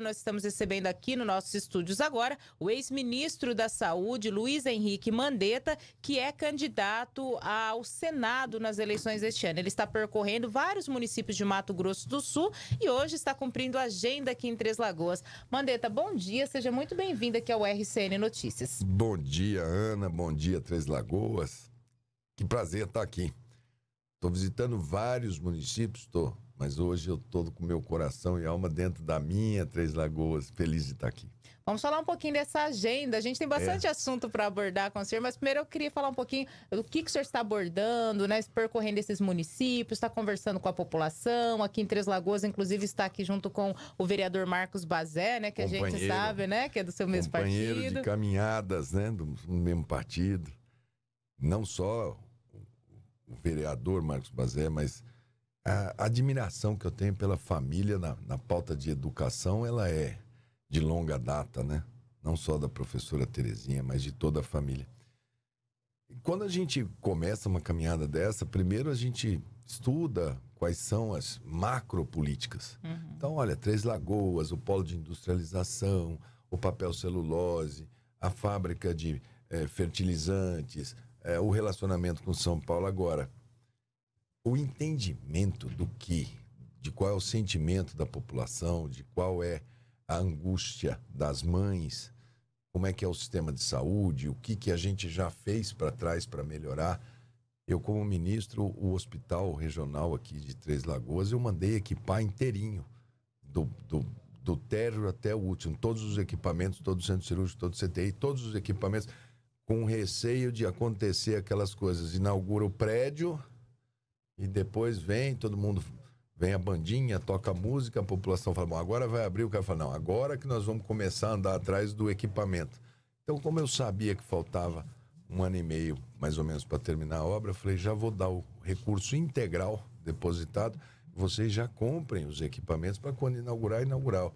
nós estamos recebendo aqui nos nossos estúdios agora o ex-ministro da Saúde, Luiz Henrique Mandetta, que é candidato ao Senado nas eleições deste ano. Ele está percorrendo vários municípios de Mato Grosso do Sul e hoje está cumprindo a agenda aqui em Três Lagoas. Mandetta, bom dia, seja muito bem-vindo aqui ao RCN Notícias. Bom dia, Ana, bom dia, Três Lagoas. Que prazer estar aqui. Estou visitando vários municípios, estou mas hoje eu estou com meu coração e alma dentro da minha Três Lagoas, feliz de estar tá aqui. Vamos falar um pouquinho dessa agenda. A gente tem bastante é. assunto para abordar com o senhor, mas primeiro eu queria falar um pouquinho do que, que o senhor está abordando, né? Percorrendo esses municípios, está conversando com a população. Aqui em Três Lagoas, inclusive, está aqui junto com o vereador Marcos Bazé, né? Que a gente sabe, né? Que é do seu mesmo partido. Companheiro de caminhadas, né? Do mesmo partido. Não só o vereador Marcos Bazé, mas a admiração que eu tenho pela família na, na pauta de educação, ela é de longa data, né? Não só da professora Terezinha, mas de toda a família. Quando a gente começa uma caminhada dessa, primeiro a gente estuda quais são as macropolíticas. Uhum. Então, olha, Três Lagoas, o polo de industrialização, o papel celulose, a fábrica de é, fertilizantes, é, o relacionamento com São Paulo agora o entendimento do que, de qual é o sentimento da população, de qual é a angústia das mães, como é que é o sistema de saúde, o que, que a gente já fez para trás para melhorar. Eu, como ministro, o hospital regional aqui de Três Lagoas, eu mandei equipar inteirinho, do, do, do térreo até o último, todos os equipamentos, todo o centro cirúrgico, todo o CTI, todos os equipamentos, com receio de acontecer aquelas coisas. Inaugura o prédio, e depois vem, todo mundo vem a bandinha, toca música, a população fala, bom, agora vai abrir, o cara fala, não, agora que nós vamos começar a andar atrás do equipamento. Então, como eu sabia que faltava um ano e meio, mais ou menos, para terminar a obra, eu falei, já vou dar o recurso integral depositado, vocês já comprem os equipamentos para quando inaugurar, inaugurar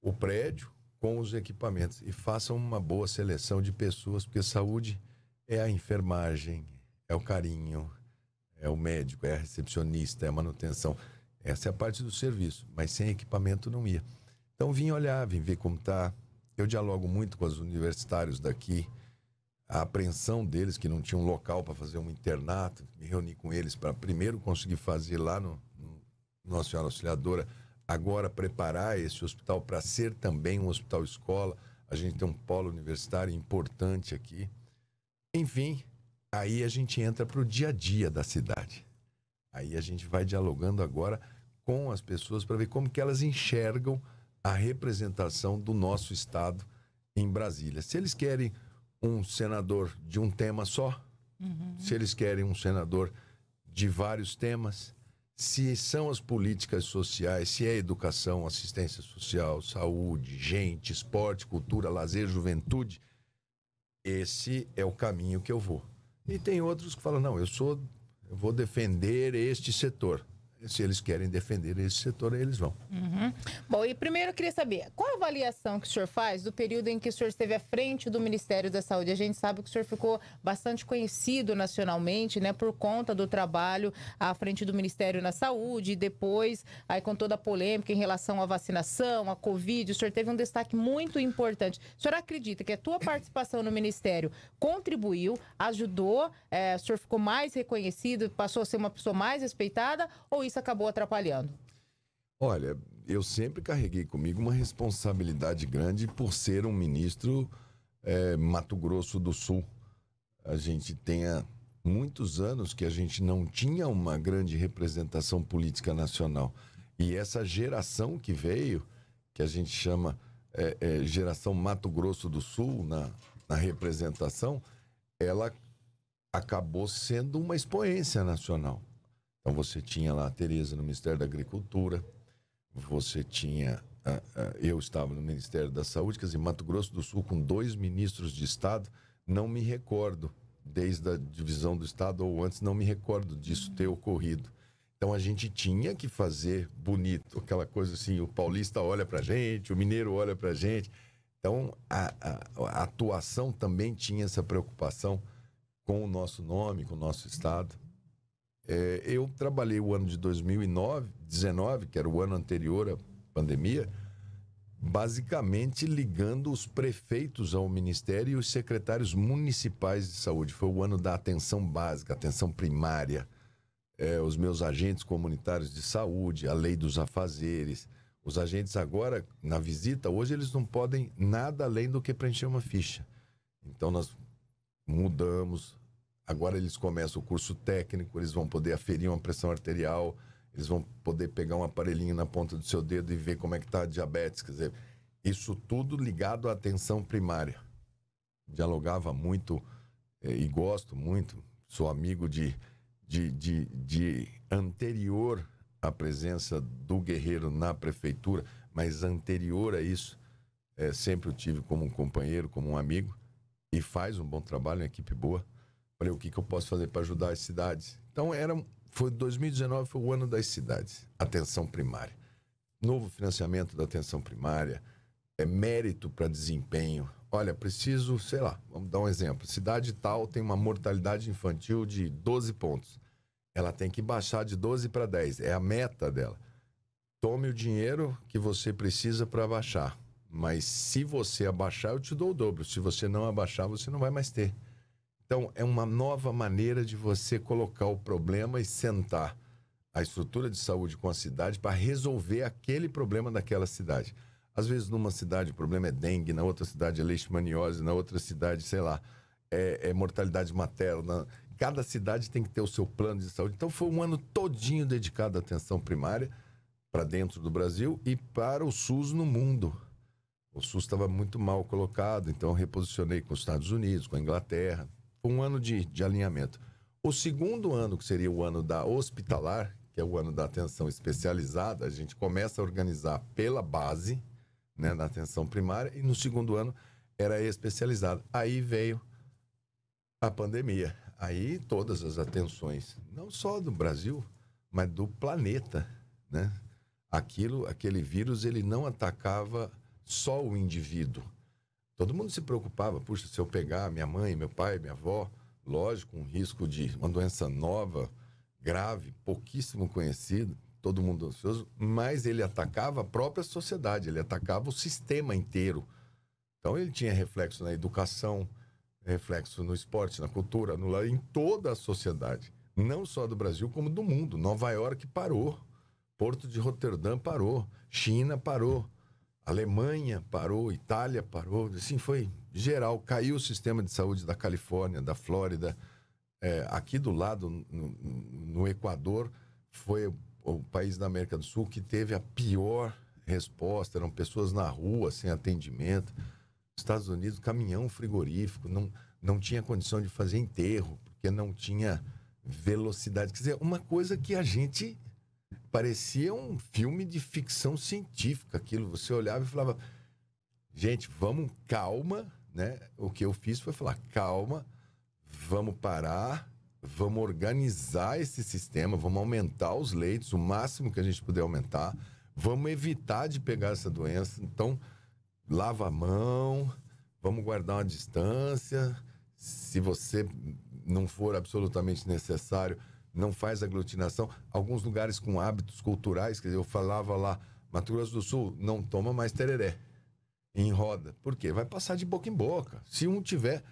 o prédio com os equipamentos e façam uma boa seleção de pessoas, porque saúde é a enfermagem, é o carinho, é o médico, é a recepcionista, é a manutenção. Essa é a parte do serviço, mas sem equipamento não ia. Então vim olhar, vim ver como está. Eu dialogo muito com os universitários daqui, a apreensão deles que não tinham um local para fazer um internato, me reuni com eles para primeiro conseguir fazer lá no, no Nossa Senhora Auxiliadora, agora preparar esse hospital para ser também um hospital escola. A gente tem um polo universitário importante aqui. Enfim, Aí a gente entra para o dia a dia da cidade. Aí a gente vai dialogando agora com as pessoas para ver como que elas enxergam a representação do nosso estado em Brasília. Se eles querem um senador de um tema só, uhum. se eles querem um senador de vários temas, se são as políticas sociais, se é educação, assistência social, saúde, gente, esporte, cultura, lazer, juventude, esse é o caminho que eu vou. E tem outros que falam, não, eu sou, eu vou defender este setor se eles querem defender esse setor, eles vão. Uhum. Bom, e primeiro eu queria saber, qual a avaliação que o senhor faz do período em que o senhor esteve à frente do Ministério da Saúde? A gente sabe que o senhor ficou bastante conhecido nacionalmente, né, por conta do trabalho à frente do Ministério da Saúde, e depois, aí com toda a polêmica em relação à vacinação, à Covid, o senhor teve um destaque muito importante. O senhor acredita que a tua participação no Ministério contribuiu, ajudou, é, o senhor ficou mais reconhecido, passou a ser uma pessoa mais respeitada, ou isso isso acabou atrapalhando? Olha, eu sempre carreguei comigo uma responsabilidade grande por ser um ministro é, Mato Grosso do Sul. A gente tem há muitos anos que a gente não tinha uma grande representação política nacional. E essa geração que veio, que a gente chama é, é, geração Mato Grosso do Sul na, na representação, ela acabou sendo uma expoência nacional. Então você tinha lá a Tereza no Ministério da Agricultura, você tinha. Ah, ah, eu estava no Ministério da Saúde, quer dizer, Mato Grosso do Sul, com dois ministros de Estado, não me recordo, desde a divisão do Estado ou antes, não me recordo disso ter ocorrido. Então a gente tinha que fazer bonito, aquela coisa assim: o paulista olha para gente, o mineiro olha para gente. Então a, a, a atuação também tinha essa preocupação com o nosso nome, com o nosso Estado. É, eu trabalhei o ano de 2009, 19, que era o ano anterior à pandemia, basicamente ligando os prefeitos ao ministério e os secretários municipais de saúde. Foi o ano da atenção básica, atenção primária, é, os meus agentes comunitários de saúde, a lei dos afazeres. Os agentes agora, na visita, hoje eles não podem nada além do que preencher uma ficha. Então nós mudamos, Agora eles começam o curso técnico, eles vão poder aferir uma pressão arterial, eles vão poder pegar um aparelhinho na ponta do seu dedo e ver como é que está a diabetes. Quer dizer, isso tudo ligado à atenção primária. Dialogava muito eh, e gosto muito, sou amigo de, de, de, de anterior à presença do guerreiro na prefeitura, mas anterior a isso, é, sempre o tive como um companheiro, como um amigo, e faz um bom trabalho, uma equipe boa Falei, o que, que eu posso fazer para ajudar as cidades? Então, era, foi 2019 foi o ano das cidades, atenção primária. Novo financiamento da atenção primária, é mérito para desempenho. Olha, preciso, sei lá, vamos dar um exemplo. Cidade tal tem uma mortalidade infantil de 12 pontos. Ela tem que baixar de 12 para 10, é a meta dela. Tome o dinheiro que você precisa para baixar. Mas se você abaixar, eu te dou o dobro. Se você não abaixar, você não vai mais ter. Então, é uma nova maneira de você colocar o problema e sentar a estrutura de saúde com a cidade para resolver aquele problema daquela cidade. Às vezes, numa cidade, o problema é dengue, na outra cidade é leishmaniose, na outra cidade, sei lá, é, é mortalidade materna. Cada cidade tem que ter o seu plano de saúde. Então, foi um ano todinho dedicado à atenção primária para dentro do Brasil e para o SUS no mundo. O SUS estava muito mal colocado, então reposicionei com os Estados Unidos, com a Inglaterra um ano de, de alinhamento. O segundo ano, que seria o ano da hospitalar, que é o ano da atenção especializada, a gente começa a organizar pela base, né, na atenção primária, e no segundo ano era especializada. Aí veio a pandemia. Aí todas as atenções, não só do Brasil, mas do planeta, né? Aquilo, aquele vírus, ele não atacava só o indivíduo, Todo mundo se preocupava, puxa, se eu pegar minha mãe, meu pai, minha avó, lógico, um risco de uma doença nova, grave, pouquíssimo conhecido, todo mundo ansioso, mas ele atacava a própria sociedade, ele atacava o sistema inteiro. Então ele tinha reflexo na educação, reflexo no esporte, na cultura, no em toda a sociedade, não só do Brasil como do mundo. Nova York parou, Porto de Roterdã parou, China parou, Alemanha parou, Itália parou, assim foi geral. Caiu o sistema de saúde da Califórnia, da Flórida. É, aqui do lado, no, no Equador, foi o, o país da América do Sul que teve a pior resposta. Eram pessoas na rua, sem atendimento. Estados Unidos, caminhão frigorífico, não, não tinha condição de fazer enterro, porque não tinha velocidade. Quer dizer, uma coisa que a gente parecia um filme de ficção científica aquilo. Você olhava e falava, gente, vamos calma, né? O que eu fiz foi falar, calma, vamos parar, vamos organizar esse sistema, vamos aumentar os leitos o máximo que a gente puder aumentar, vamos evitar de pegar essa doença. Então, lava a mão, vamos guardar uma distância. Se você não for absolutamente necessário, não faz aglutinação. Alguns lugares com hábitos culturais, quer dizer, eu falava lá, Mato Grosso do Sul, não toma mais tereré em roda. Por quê? Vai passar de boca em boca. Se um tiver.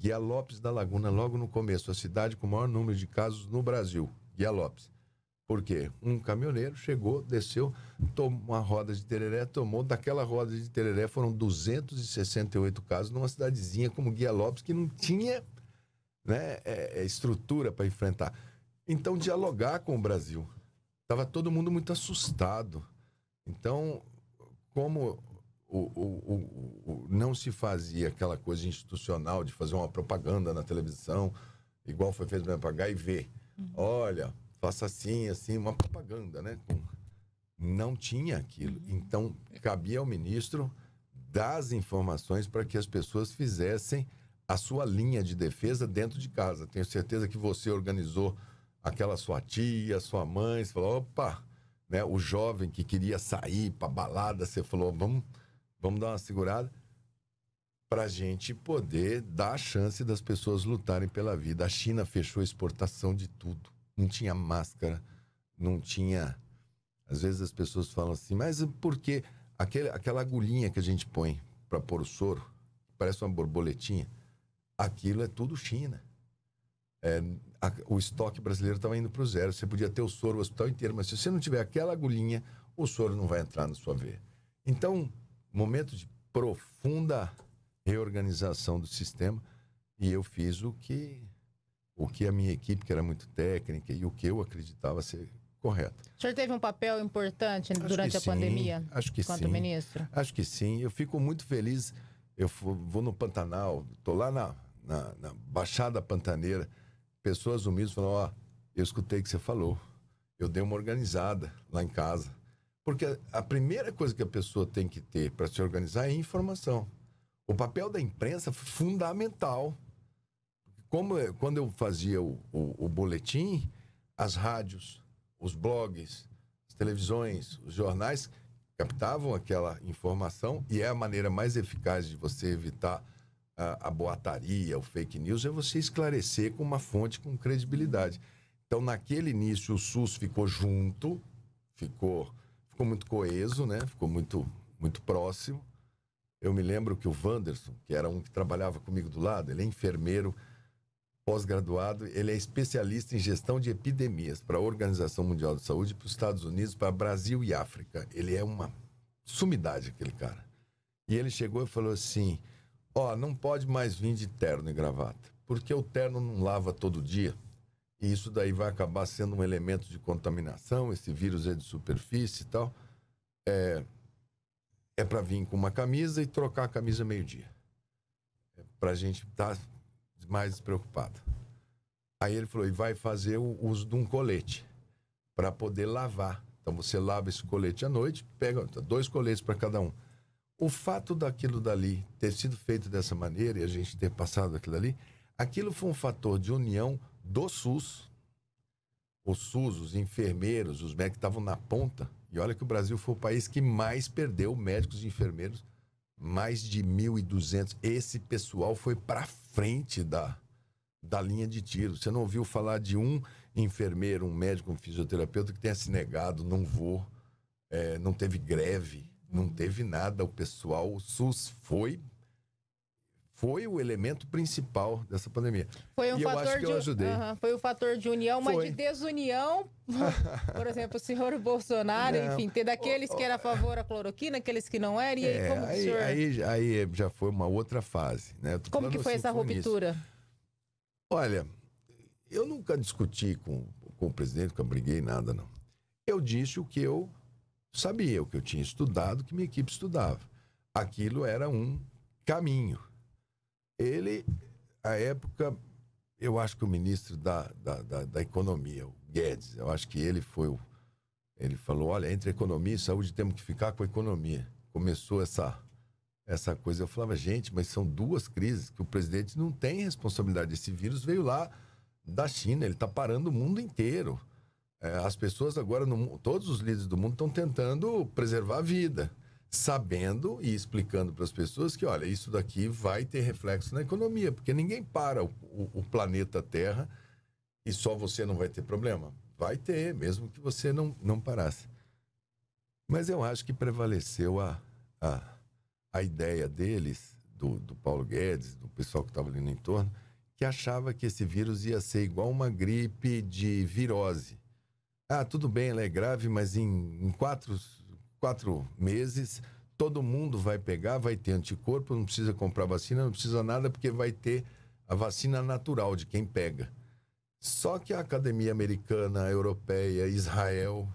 Guia Lopes da Laguna, logo no começo, a cidade com o maior número de casos no Brasil. Guia Lopes. Por quê? Um caminhoneiro chegou, desceu, tomou uma roda de tereré, tomou daquela roda de tereré, foram 268 casos numa cidadezinha como Guia Lopes, que não tinha né, é, é estrutura para enfrentar. Então, dialogar com o Brasil. Estava todo mundo muito assustado. Então, como o, o, o, não se fazia aquela coisa institucional de fazer uma propaganda na televisão, igual foi feito para HIV. Uhum. Olha, faça assim, assim, uma propaganda, né? Com... Não tinha aquilo. Uhum. Então, cabia ao ministro dar as informações para que as pessoas fizessem a sua linha de defesa dentro de casa. Tenho certeza que você organizou aquela sua tia, sua mãe, você falou, opa, né? O jovem que queria sair para balada, você falou, vamos, vamos dar uma segurada para a gente poder dar a chance das pessoas lutarem pela vida. A China fechou a exportação de tudo. Não tinha máscara, não tinha. Às vezes as pessoas falam assim, mas por aquele, aquela agulhinha que a gente põe para pôr o soro, parece uma borboletinha, aquilo é tudo China. É, a, o estoque brasileiro estava indo para o zero. Você podia ter o soro o hospital inteiro, mas se você não tiver aquela agulhinha, o soro não vai entrar na sua veia. Então, momento de profunda reorganização do sistema e eu fiz o que o que a minha equipe, que era muito técnica, e o que eu acreditava ser correto. O senhor teve um papel importante acho durante a sim, pandemia? Acho que sim. ministro? Acho que sim. Eu fico muito feliz. Eu vou no Pantanal, estou lá na, na, na Baixada Pantaneira, pessoas humildes falam: Ó, oh, eu escutei o que você falou, eu dei uma organizada lá em casa. Porque a primeira coisa que a pessoa tem que ter para se organizar é informação. O papel da imprensa é fundamental. Como, é, quando eu fazia o, o, o boletim, as rádios, os blogs, as televisões, os jornais captavam aquela informação e é a maneira mais eficaz de você evitar a, a boataria, o fake news, é você esclarecer com uma fonte com credibilidade. Então, naquele início, o SUS ficou junto, ficou, ficou muito coeso, né? ficou muito, muito próximo. Eu me lembro que o Wanderson, que era um que trabalhava comigo do lado, ele é enfermeiro pós-graduado, ele é especialista em gestão de epidemias para a Organização Mundial de Saúde, para os Estados Unidos, para Brasil e África. Ele é uma sumidade, aquele cara. E ele chegou e falou assim: Ó, não pode mais vir de terno e gravata, porque o terno não lava todo dia. E isso daí vai acabar sendo um elemento de contaminação, esse vírus é de superfície e tal. É, é para vir com uma camisa e trocar a camisa meio-dia. É para a gente estar tá mais despreocupado. Aí ele falou, e vai fazer o uso de um colete para poder lavar. Então você lava esse colete à noite, pega dois coletes para cada um o fato daquilo dali ter sido feito dessa maneira e a gente ter passado aquilo dali, aquilo foi um fator de união do SUS. O SUS, os enfermeiros, os médicos estavam na ponta. E olha que o Brasil foi o país que mais perdeu médicos e enfermeiros, mais de 1.200. Esse pessoal foi para frente da, da linha de tiro. Você não ouviu falar de um enfermeiro, um médico, um fisioterapeuta que tenha se negado, não vou, é, não teve greve não teve nada, o pessoal, o SUS foi foi o elemento principal dessa pandemia. Foi um e fator de, uhum, foi o fator de união, foi. mas de desunião. Por exemplo, o senhor Bolsonaro, não. enfim, ter daqueles que era a favor da cloroquina, aqueles que não eram, e é, aí como aí, o senhor... Aí, aí, já foi uma outra fase, né? Como que foi assim, essa ruptura? Olha, eu nunca discuti com, com o presidente, nunca briguei nada, não. Eu disse o que eu sabia o que eu tinha estudado, que minha equipe estudava. Aquilo era um caminho. Ele, à época, eu acho que o ministro da, da, da, da Economia, o Guedes, eu acho que ele foi o. Ele falou: olha, entre economia e saúde temos que ficar com a economia. Começou essa, essa coisa. Eu falava: gente, mas são duas crises que o presidente não tem responsabilidade. Esse vírus veio lá da China, ele está parando o mundo inteiro. É, as pessoas agora, no, todos os líderes do mundo estão tentando preservar a vida, sabendo e explicando para as pessoas que, olha, isso daqui vai ter reflexo na economia, porque ninguém para o, o, o, planeta Terra e só você não vai ter problema. Vai ter, mesmo que você não, não parasse. Mas eu acho que prevaleceu a, a, a ideia deles, do, do Paulo Guedes, do pessoal que estava ali no entorno, que achava que esse vírus ia ser igual uma gripe de virose ah, tudo bem, ela é grave, mas em, em quatro, quatro meses todo mundo vai pegar, vai ter anticorpo, não precisa comprar vacina, não precisa nada, porque vai ter a vacina natural de quem pega. Só que a academia americana, a europeia, Israel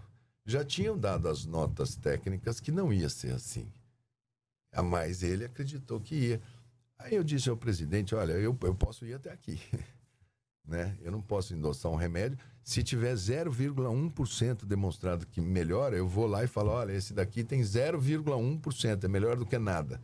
já tinham dado as notas técnicas que não ia ser assim. A mais ele acreditou que ia. Aí eu disse ao presidente: olha, eu, eu posso ir até aqui. né? Eu não posso endossar um remédio. Se tiver 0,1% demonstrado que melhora, eu vou lá e falo: olha, esse daqui tem 0,1%, é melhor do que nada.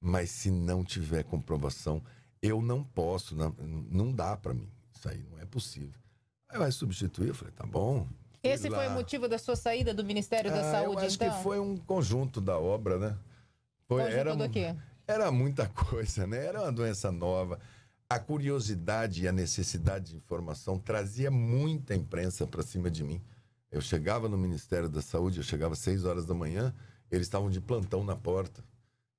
Mas se não tiver comprovação, eu não posso, não, não dá para mim. Isso aí não é possível. Aí vai substituir, eu falei: tá bom. Esse foi o motivo da sua saída do Ministério ah, da Saúde, eu acho então? que foi um conjunto da obra, né? Foi, conjunto era, do quê? Era muita coisa, né? Era uma doença nova a curiosidade e a necessidade de informação trazia muita imprensa para cima de mim. Eu chegava no Ministério da Saúde, eu chegava às 6 horas da manhã, eles estavam de plantão na porta.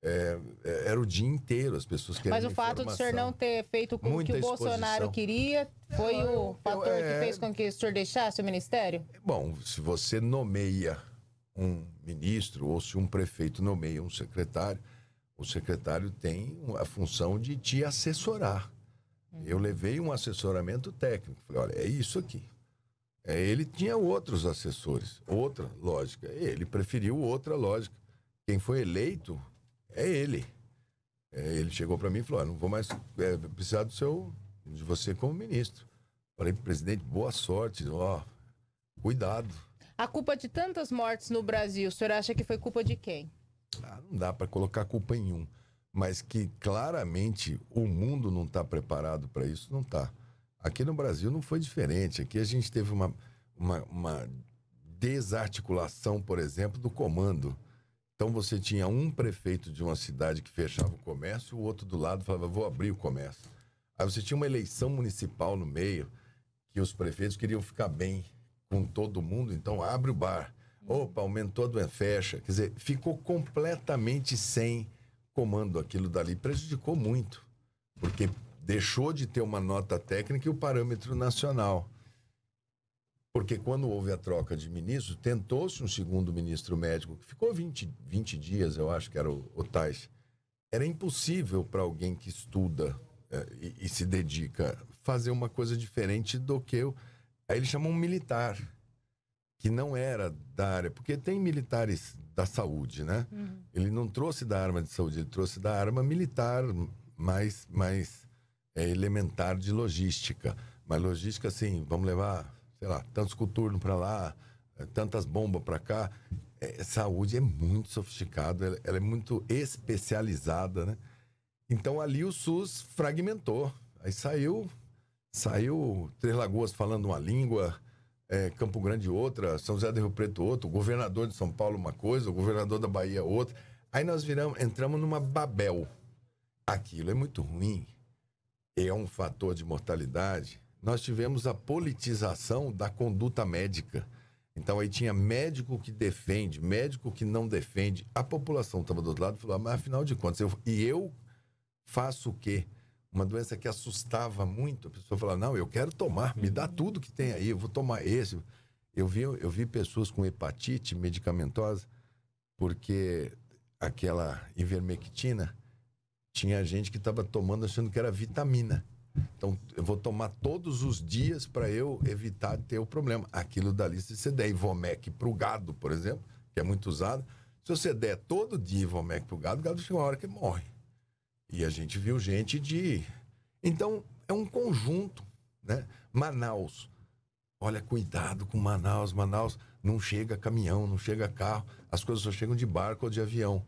É, é, era o dia inteiro as pessoas querendo Mas o fato informação. de senhor não ter feito com o que o exposição. Bolsonaro queria foi eu, o fator eu, é... que fez com que o senhor deixasse o ministério? Bom, se você nomeia um ministro ou se um prefeito nomeia um secretário, o secretário tem a função de te assessorar. Eu levei um assessoramento técnico. Falei, olha, é isso aqui. É, ele tinha outros assessores, outra lógica. Ele preferiu outra lógica. Quem foi eleito é ele. É, ele chegou para mim e falou: ah, não vou mais é, precisar do seu, de você como ministro. Falei, presidente, boa sorte, ó, oh, cuidado. A culpa de tantas mortes no Brasil, o senhor acha que foi culpa de quem? Ah, não dá para colocar culpa em um mas que claramente o mundo não está preparado para isso, não está. Aqui no Brasil não foi diferente. Aqui a gente teve uma, uma, uma desarticulação, por exemplo, do comando. Então você tinha um prefeito de uma cidade que fechava o comércio, o outro do lado falava, vou abrir o comércio. Aí você tinha uma eleição municipal no meio, que os prefeitos queriam ficar bem com todo mundo, então abre o bar. Opa, aumentou a doença, fecha. Quer dizer, ficou completamente sem comando aquilo dali prejudicou muito, porque deixou de ter uma nota técnica e o parâmetro nacional. Porque quando houve a troca de ministro, tentou-se um segundo ministro médico, que ficou 20, 20 dias, eu acho que era o, o Tais. Era impossível para alguém que estuda é, e, e, se dedica fazer uma coisa diferente do que eu. Aí ele chamou um militar, que não era da área, porque tem militares da saúde, né? Uhum. Ele não trouxe da arma de saúde, ele trouxe da arma militar, mais, mais é, elementar de logística. Mas logística, assim, vamos levar, sei lá, tantos coturnos para lá, é, tantas bombas para cá. É, saúde é muito sofisticada, ela, ela, é muito especializada, né? Então ali o SUS fragmentou. Aí saiu, saiu Três Lagoas falando uma língua, é, Campo Grande outra, São José do Rio Preto outra, o governador de São Paulo uma coisa, o governador da Bahia outra. Aí nós viramos, entramos numa Babel. Aquilo é muito ruim, é um fator de mortalidade. Nós tivemos a politização da conduta médica. Então aí tinha médico que defende, médico que não defende. A população estava do outro lado e falou, ah, mas afinal de contas, eu, e eu faço o quê? uma doença que assustava muito. A pessoa falava, não, eu quero tomar, me dá tudo que tem aí, eu vou tomar esse. Eu vi, eu vi pessoas com hepatite medicamentosa, porque aquela ivermectina tinha gente que estava tomando achando que era vitamina. Então, eu vou tomar todos os dias para eu evitar ter o problema. Aquilo dali, se você der Ivomec para o gado, por exemplo, que é muito usado, se você der todo dia Ivomec para o gado, o gado chega uma hora que morre. E a gente viu gente de. Então, é um conjunto, né? Manaus. Olha, cuidado com Manaus. Manaus não chega caminhão, não chega carro. As coisas só chegam de barco ou de avião.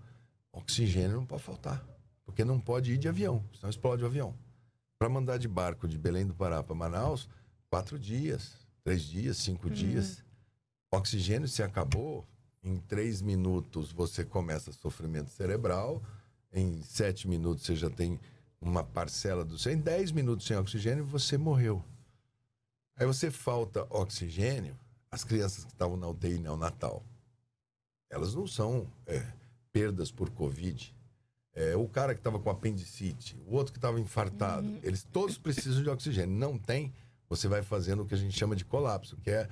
Oxigênio não pode faltar, porque não pode ir de avião, senão explode o avião. Para mandar de barco de Belém do Pará para Manaus, quatro dias, três dias, cinco uhum. dias. Oxigênio se acabou, em três minutos você começa sofrimento cerebral em sete minutos você já tem uma parcela do seu. Em dez minutos sem oxigênio, você morreu. Aí você falta oxigênio, as crianças que estavam na UTI neonatal, elas não são é, perdas por Covid. É, o cara que estava com apendicite, o outro que estava infartado, uhum. eles todos precisam de oxigênio. Não tem, você vai fazendo o que a gente chama de colapso, que é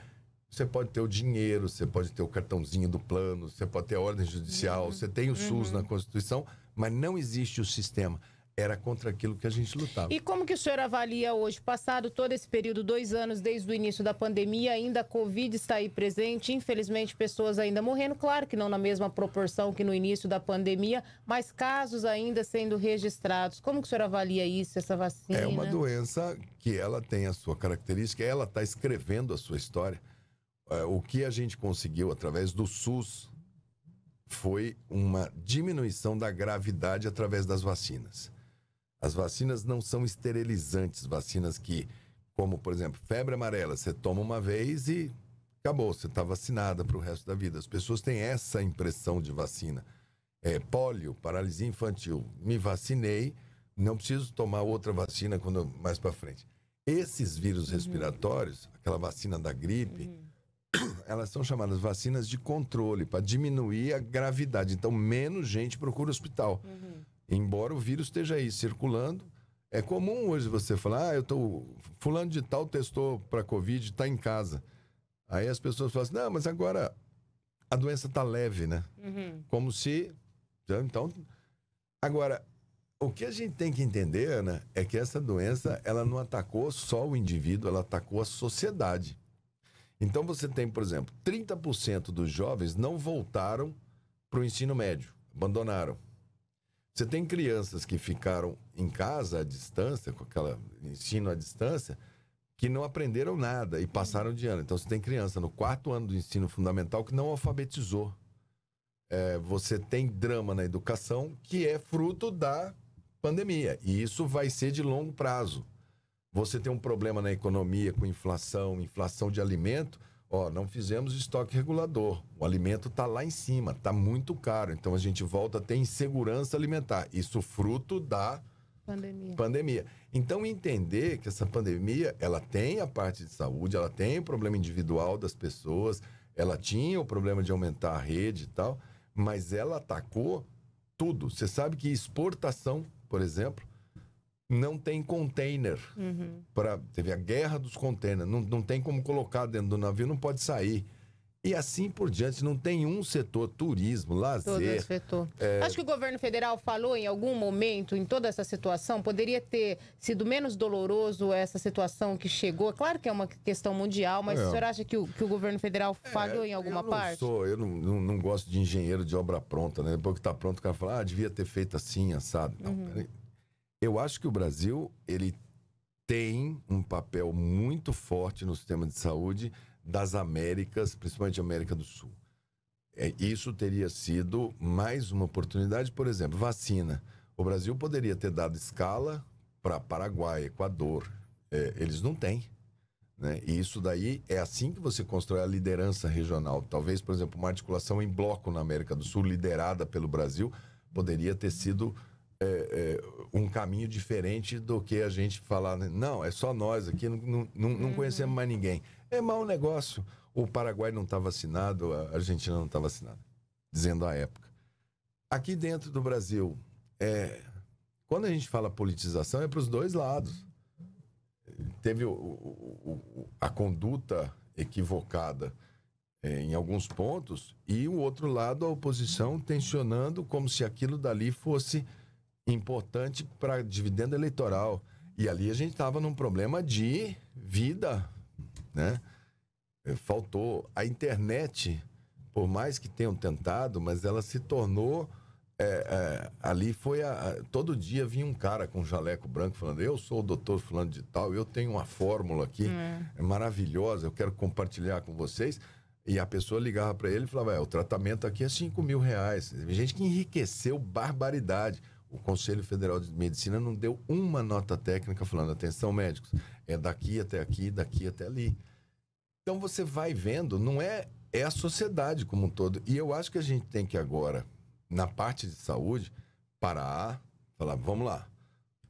você pode ter o dinheiro, você pode ter o cartãozinho do plano, você pode ter a ordem judicial, uhum. você tem o SUS uhum. na Constituição, mas não existe o sistema. Era contra aquilo que a gente lutava. E como que o senhor avalia hoje, passado todo esse período, dois anos desde o início da pandemia, ainda a Covid está aí presente, infelizmente pessoas ainda morrendo, claro que não na mesma proporção que no início da pandemia, mas casos ainda sendo registrados. Como que o senhor avalia isso, essa vacina? É uma doença que ela tem a sua característica, ela está escrevendo a sua história. É, o que a gente conseguiu através do SUS, foi uma diminuição da gravidade através das vacinas. As vacinas não são esterilizantes, vacinas que, como por exemplo, febre amarela, você toma uma vez e acabou, você está vacinada para o resto da vida. As pessoas têm essa impressão de vacina. É, pólio, paralisia infantil, me vacinei, não preciso tomar outra vacina quando mais para frente. Esses vírus uhum. respiratórios, aquela vacina da gripe, uhum. elas são chamadas vacinas de controle, para diminuir a gravidade. Então, menos gente procura o hospital. Uhum. Embora o vírus esteja aí circulando. É comum hoje você falar, ah, eu tô. Fulano de tal testou para Covid, está em casa. Aí as pessoas falam assim, não, mas agora a doença está leve, né? Uhum. Como se. Então. Agora, o que a gente tem que entender, Ana, né, é que essa doença ela não atacou só o indivíduo, ela atacou a sociedade. Então você tem, por exemplo, 30% dos jovens não voltaram para o ensino médio, abandonaram. Você tem crianças que ficaram em casa à distância, com aquela ensino à distância, que não aprenderam nada e passaram de ano. Então você tem criança no quarto ano do ensino fundamental que não alfabetizou. É, você tem drama na educação que é fruto da pandemia. E isso vai ser de longo prazo. Você tem um problema na economia com inflação, inflação de alimento. Ó, não fizemos estoque regulador. O alimento está lá em cima, está muito caro. Então a gente volta a ter insegurança alimentar. Isso fruto da pandemia. pandemia. Então entender que essa pandemia ela tem a parte de saúde, ela tem o problema individual das pessoas, ela tinha o problema de aumentar a rede e tal, mas ela atacou tudo. Você sabe que exportação, por exemplo, não tem container. Uhum. Pra, teve a guerra dos containers, não, não tem como colocar dentro do navio, não pode sair. E assim por diante, não tem um setor, turismo, lazer. Todo setor. É... Acho que o governo federal falou em algum momento, em toda essa situação, poderia ter sido menos doloroso essa situação que chegou. Claro que é uma questão mundial, mas é. o senhor acha que o, que o governo federal falhou é, em alguma é, eu não parte? Sou, eu não, não, não, gosto de engenheiro de obra pronta, né? Depois que está pronto, o cara fala, ah, devia ter feito assim, assado. Não, uhum. peraí eu acho que o Brasil ele tem um papel muito forte no sistema de saúde das Américas, principalmente América do Sul. É, isso teria sido mais uma oportunidade, por exemplo, vacina. O Brasil poderia ter dado escala para Paraguai, Equador. É, eles não têm. Né? E isso daí é assim que você constrói a liderança regional. Talvez, por exemplo, uma articulação em bloco na América do Sul, liderada pelo Brasil, poderia ter sido é, é, um caminho diferente do que a gente falar, né? não, é só nós aqui, não, não, não uhum. conhecemos mais ninguém. É mau negócio. O Paraguai não está vacinado, a Argentina não está vacinada, dizendo a época. Aqui dentro do Brasil, é, quando a gente fala politização, é para os dois lados. Teve o, o, a conduta equivocada é, em alguns pontos e o outro lado, a oposição tensionando como se aquilo dali fosse importante para dividendo eleitoral. E ali a gente estava num problema de vida, né? Eh, faltou a internet, por mais que tenham tentado, mas ela se tornou é, é, ali foi a, a, todo dia vinha um cara com um jaleco branco falando eu sou o doutor fulano de tal eu tenho uma fórmula aqui é. é maravilhosa eu quero compartilhar com vocês e a pessoa ligava para ele e falava é, o tratamento aqui é 5 mil reais gente que enriqueceu barbaridade o Conselho Federal de Medicina não deu uma nota técnica falando, atenção, médicos, é daqui até aqui, daqui até ali. Então você vai vendo, não é, é a sociedade como um todo. E eu acho que a gente tem que agora, na parte de saúde, parar, falar, vamos lá,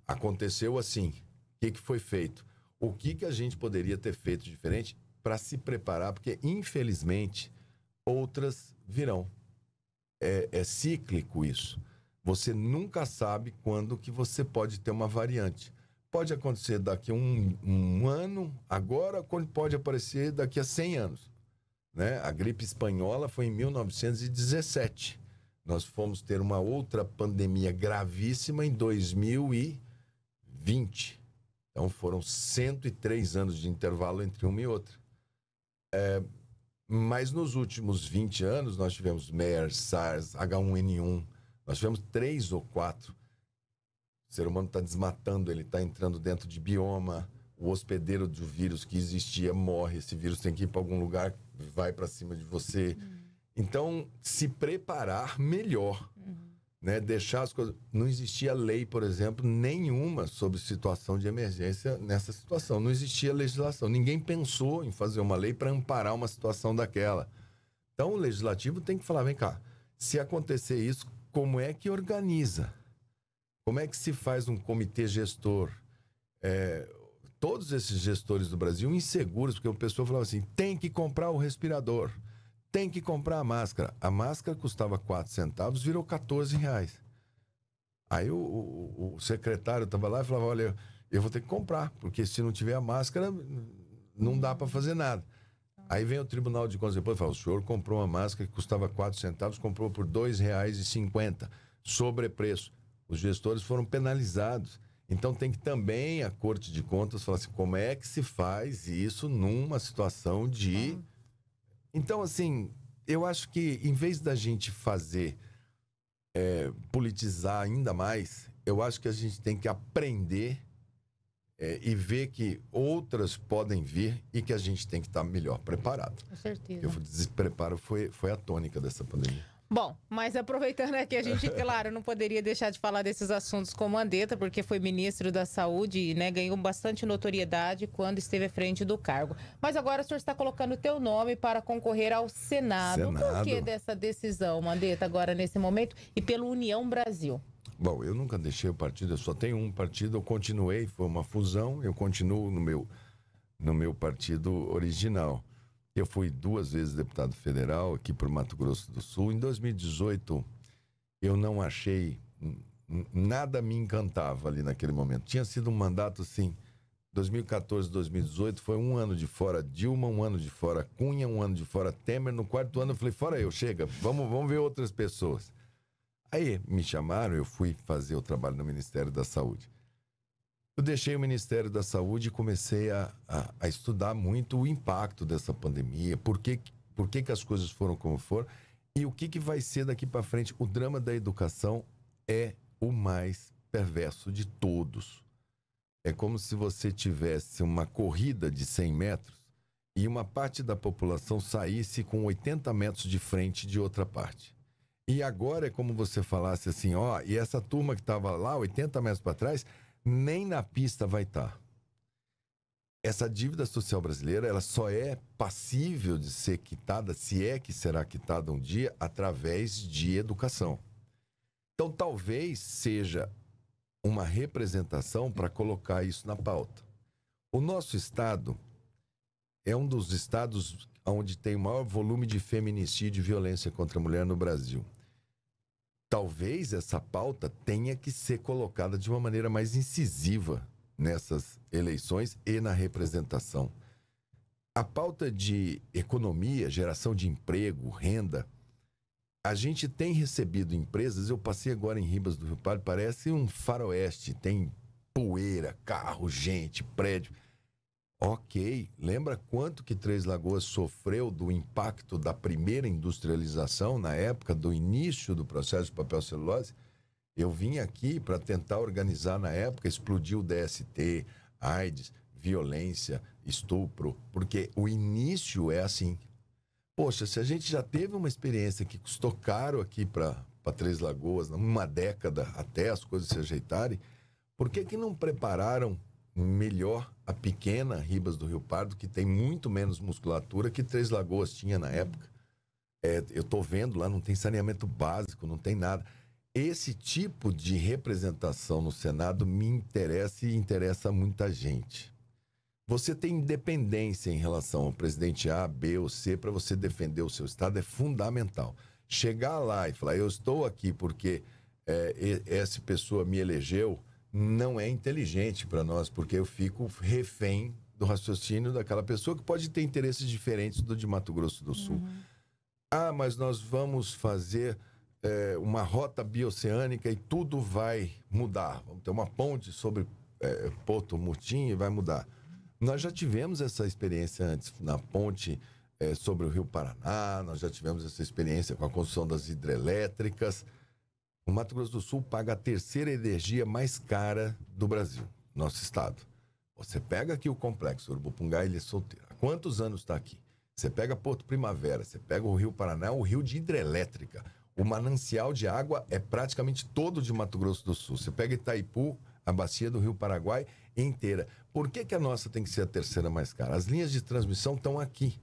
aconteceu assim, o que, que foi feito? O que, que a gente poderia ter feito diferente para se preparar? Porque, infelizmente, outras virão. É, é cíclico isso. Você nunca sabe quando que você pode ter uma variante. Pode acontecer daqui a um, um ano, agora, pode aparecer daqui a 100 anos. Né? A gripe espanhola foi em 1917. Nós fomos ter uma outra pandemia gravíssima em 2020. Então foram 103 anos de intervalo entre uma e outra. É, mas nos últimos 20 anos nós tivemos MERS, SARS, H1N1, nós tivemos três ou quatro. O ser humano está desmatando, ele está entrando dentro de bioma. O hospedeiro do vírus que existia morre. Esse vírus tem que ir para algum lugar, vai para cima de você. Uhum. Então, se preparar melhor. Uhum. Né, deixar as coisas. Não existia lei, por exemplo, nenhuma sobre situação de emergência nessa situação. Não existia legislação. Ninguém pensou em fazer uma lei para amparar uma situação daquela. Então, o legislativo tem que falar: vem cá, se acontecer isso, como é que organiza? Como é que se faz um comitê gestor? É, todos esses gestores do Brasil inseguros, porque o pessoal falava assim: tem que comprar o respirador, tem que comprar a máscara. A máscara custava 4 centavos, virou 14 reais. Aí o, o, o secretário estava lá e falava: olha, eu vou ter que comprar, porque se não tiver a máscara, não dá para fazer nada. Aí vem o Tribunal de Contas depois e fala: o senhor comprou uma máscara que custava 4 centavos, comprou por R$ 2,50, sobrepreço. Os gestores foram penalizados. Então tem que também a Corte de Contas falar assim: como é que se faz isso numa situação de. Uhum. Então, assim, eu acho que em vez da gente fazer é, politizar ainda mais, eu acho que a gente tem que aprender é, e ver que outras podem vir e que a gente tem que estar melhor preparado. Com certeza. o despreparo foi, foi a tônica dessa pandemia. Bom, mas aproveitando aqui, a gente, claro, não poderia deixar de falar desses assuntos com Mandetta, porque foi ministro da Saúde e né, ganhou bastante notoriedade quando esteve à frente do cargo. Mas agora o senhor está colocando o teu nome para concorrer ao Senado. Senado. Por que dessa decisão, Mandetta, agora nesse momento, e pelo União Brasil? Bom, eu nunca deixei o partido, eu só tenho um partido, eu continuei, foi uma fusão, eu continuo no meu, no meu partido original. Eu fui duas vezes deputado federal aqui para o Mato Grosso do Sul. Em 2018, eu não achei, nada me encantava ali naquele momento. Tinha sido um mandato, assim, 2014, 2018, foi um ano de fora Dilma, um ano de fora Cunha, um ano de fora Temer. No quarto ano eu falei, fora eu, chega, vamos, vamos ver outras pessoas. Aí me chamaram, eu fui fazer o trabalho no Ministério da Saúde. Eu deixei o Ministério da Saúde e comecei a, a, a estudar muito o impacto dessa pandemia, por que, por que, que as coisas foram como foram e o que, que vai ser daqui para frente. O drama da educação é o mais perverso de todos. É como se você tivesse uma corrida de 100 metros e uma parte da população saísse com 80 metros de frente de outra parte. E agora é como você falasse assim, ó, e essa turma que estava lá 80 metros para trás, nem na pista vai estar. Tá. Essa dívida social brasileira, ela só é passível de ser quitada, se é que será quitada um dia, através de educação. Então, talvez seja uma representação para colocar isso na pauta. O nosso estado é um dos estados onde tem o maior volume de feminicídio e violência contra a mulher no Brasil talvez essa pauta tenha que ser colocada de uma maneira mais incisiva nessas eleições e na representação. A pauta de economia, geração de emprego, renda, a gente tem recebido empresas, eu passei agora em Ribas do Rio Pardo, parece um faroeste, tem poeira, carro, gente, prédio. Ok, lembra quanto que Três Lagoas sofreu do impacto da primeira industrialização na época do início do processo de papel celulose? Eu vim aqui para tentar organizar na época, explodiu o DST, AIDS, violência, estupro, porque o início é assim. Poxa, se a gente já teve uma experiência que custou caro aqui para Três Lagoas, uma década até as coisas se ajeitarem, por que, que não prepararam melhor a pequena Ribas do Rio Pardo, que tem muito menos musculatura que Três Lagoas tinha na época. É, eu estou vendo lá, não tem saneamento básico, não tem nada. Esse tipo de representação no Senado me interessa e interessa muita gente. Você tem independência em relação ao presidente A, B ou C para você defender o seu Estado é fundamental. Chegar lá e falar, eu estou aqui porque é, essa pessoa me elegeu, não é inteligente para nós, porque eu fico refém do raciocínio daquela pessoa que pode ter interesses diferentes do de Mato Grosso do Sul. Uhum. Ah, mas nós vamos fazer é, uma rota bioceânica e tudo vai mudar. Vamos ter uma ponte sobre é, Porto Murtim e vai mudar. Nós já tivemos essa experiência antes na ponte é, sobre o Rio Paraná, nós já tivemos essa experiência com a construção das hidrelétricas. O Mato Grosso do Sul paga a terceira energia mais cara do Brasil, nosso estado. Você pega aqui o complexo Urubupungá, ele é solteiro. Há quantos anos está aqui? Você pega Porto Primavera, você pega o Rio Paraná, o rio de hidrelétrica. O manancial de água é praticamente todo de Mato Grosso do Sul. Você pega Itaipu, a bacia do Rio Paraguai inteira. Por que, que a nossa tem que ser a terceira mais cara? As linhas de transmissão estão aqui.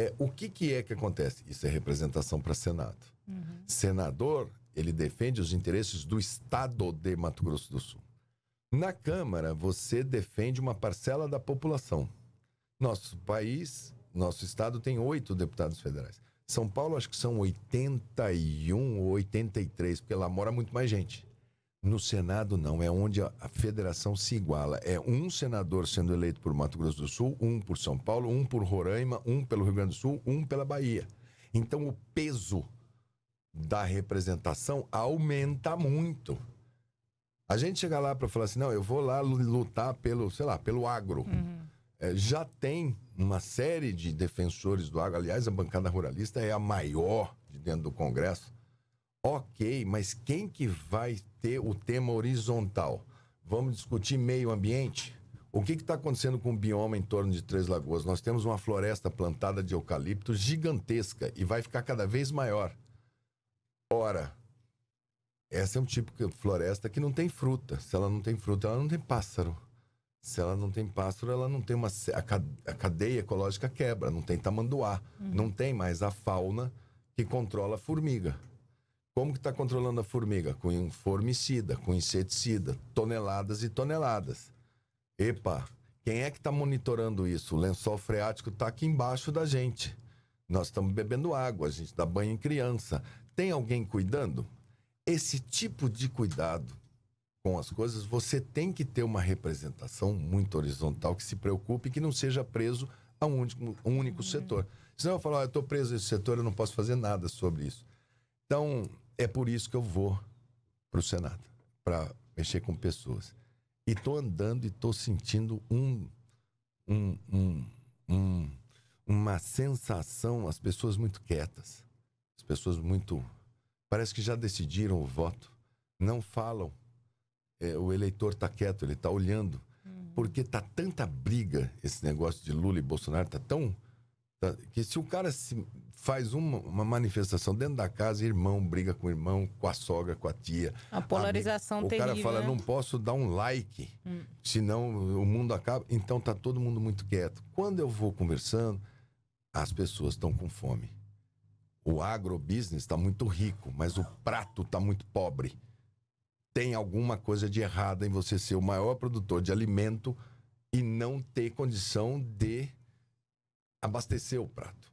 É, o que, que é que acontece? Isso é representação para Senado. Uhum. Senador ele defende os interesses do Estado de Mato Grosso do Sul. Na Câmara, você defende uma parcela da população. Nosso país, nosso Estado tem oito deputados federais. São Paulo, acho que são 81 ou 83, porque lá mora muito mais gente. No Senado, não. É onde a, federação se iguala. É um senador sendo eleito por Mato Grosso do Sul, um por São Paulo, um por Roraima, um pelo Rio Grande do Sul, um pela Bahia. Então, o peso da representação aumenta muito. A gente chega lá para falar assim, não, eu vou lá lutar pelo, sei lá, pelo agro. Uhum. É, já tem uma série de defensores do agro. Aliás, a bancada ruralista é a maior de dentro do Congresso. Ok, mas quem que vai ter o tema horizontal? Vamos discutir meio ambiente? O que está acontecendo com o bioma em torno de Três Lagoas? Nós temos uma floresta plantada de eucalipto gigantesca e vai ficar cada vez maior. Ora, essa é um tipo de floresta que não tem fruta. Se ela não tem fruta, ela não tem pássaro. Se ela não tem pássaro, ela não tem uma. A cadeia ecológica quebra, não tem tamanduá, uhum. não tem mais a fauna que controla a formiga. Como que está controlando a formiga? Com formicida, com inseticida, toneladas e toneladas. Epa, quem é que está monitorando isso? O lençol freático está aqui embaixo da gente. Nós estamos bebendo água, a gente dá banho em criança tem alguém cuidando, esse tipo de cuidado com as coisas, você tem que ter uma representação muito horizontal que se preocupe que não seja preso a um único, um único uhum. setor. Senão eu falo, ah, eu estou preso a esse setor, eu não posso fazer nada sobre isso. Então, é por isso que eu vou para o Senado, para mexer com pessoas. E estou andando e estou sentindo um, um, um, um, uma sensação, as pessoas muito quietas. As pessoas muito. Parece que já decidiram o voto, não falam. É, o eleitor está quieto, ele está olhando. Uhum. Porque tá tanta briga esse negócio de Lula e Bolsonaro, tá tão. Tá, que se o cara se faz uma, uma, manifestação dentro da casa, irmão briga com o irmão, com a sogra, com a tia. A polarização amiga, O cara fala, né? não posso dar um like, hum. senão o mundo acaba. Então tá todo mundo muito quieto. Quando eu vou conversando, as pessoas estão com fome. O agrobusiness está muito rico, mas o prato está muito pobre. Tem alguma coisa de errada em você ser o maior produtor de alimento e não ter condição de abastecer o prato.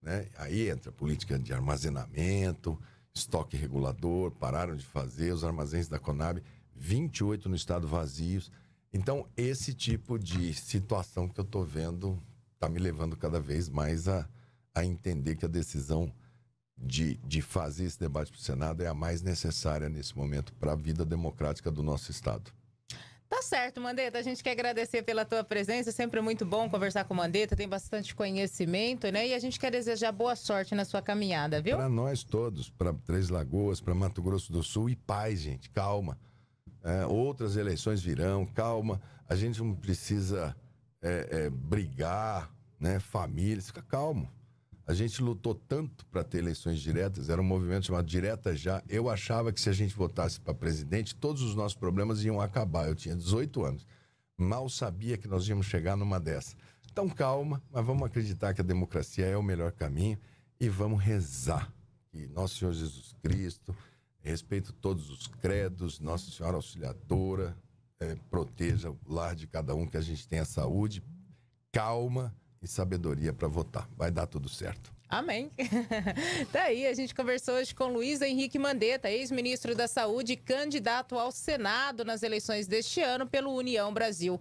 Né? Aí entra a política de armazenamento, estoque regulador, pararam de fazer os armazéns da Conab, 28 no estado vazios. Então, esse tipo de situação que eu estou vendo está me levando cada vez mais a, a entender que a decisão de, de fazer esse debate para o Senado é a mais necessária nesse momento para a vida democrática do nosso Estado. Tá certo, Mandetta. A gente quer agradecer pela tua presença. É sempre muito bom conversar com o Mandetta. Tem bastante conhecimento, né? E a gente quer desejar boa sorte na sua caminhada, viu? Para nós todos, para Três Lagoas, para Mato Grosso do Sul e paz, gente. Calma. É, outras eleições virão, calma. A gente não precisa é, é, brigar, né? Família, fica calmo. A gente lutou tanto para ter eleições diretas, era um movimento chamado Direta Já. Eu achava que se a gente votasse para presidente, todos os nossos problemas iam acabar. Eu tinha 18 anos. Mal sabia que nós íamos chegar numa dessa. Então calma, mas vamos acreditar que a democracia é o melhor caminho e vamos rezar. E Nosso Senhor Jesus Cristo, respeito todos os credos, Nossa Senhora Auxiliadora, é, proteja o lar de cada um, que a gente tenha saúde, calma e sabedoria para votar. Vai dar tudo certo. Amém. tá aí, a gente conversou hoje com Luiz Henrique Mandetta, ex-ministro da Saúde, candidato ao Senado nas eleições deste ano pelo União Brasil.